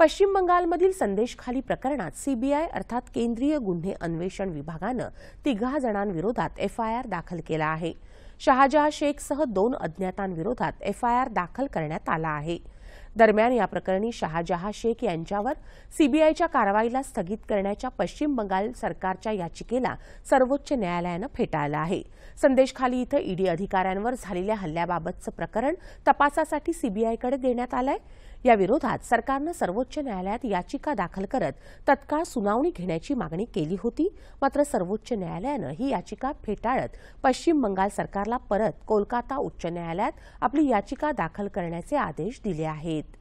पश्चिम बंगालमधील संदेशखाली प्रकरणात सीबीआय अर्थात केंद्रीय गुन्हे अन्वेषण विभागानं तिघा जणांविरोधात एफआयआर दाखल केला आहे शहाजहा शेखसह दोन अज्ञातांविरोधात एफआयआर दाखल करण्यात आला आहे दरम्यान या प्रकरणी शहाजहा शेख यांच्यावर सीबीआयच्या कारवाईला स्थगित करण्याच्या पश्चिम बंगाल सरकारच्या याचिकेला सर्वोच्च न्यायालयानं फेटाळलं आहे संदेशखाली इथं ईडी अधिकाऱ्यांवर झालेल्या हल्ल्याबाबतचं प्रकरण तपासासाठी सीबीआयकडे देण्यात आलं आहे याविरोधात सरकारनं सर्वोच्च न्यायालयात याचिका दाखल करत तत्काळ सुनावणी घेण्याची मागणी केली होती मात्र सर्वोच्च न्यायालयानं ही याचिका फेटाळत पश्चिम बंगाल सरकारला परत कोलकाता उच्च न्यायालयात आपली याचिका दाखल करण्याचे आदेश दिले आहेत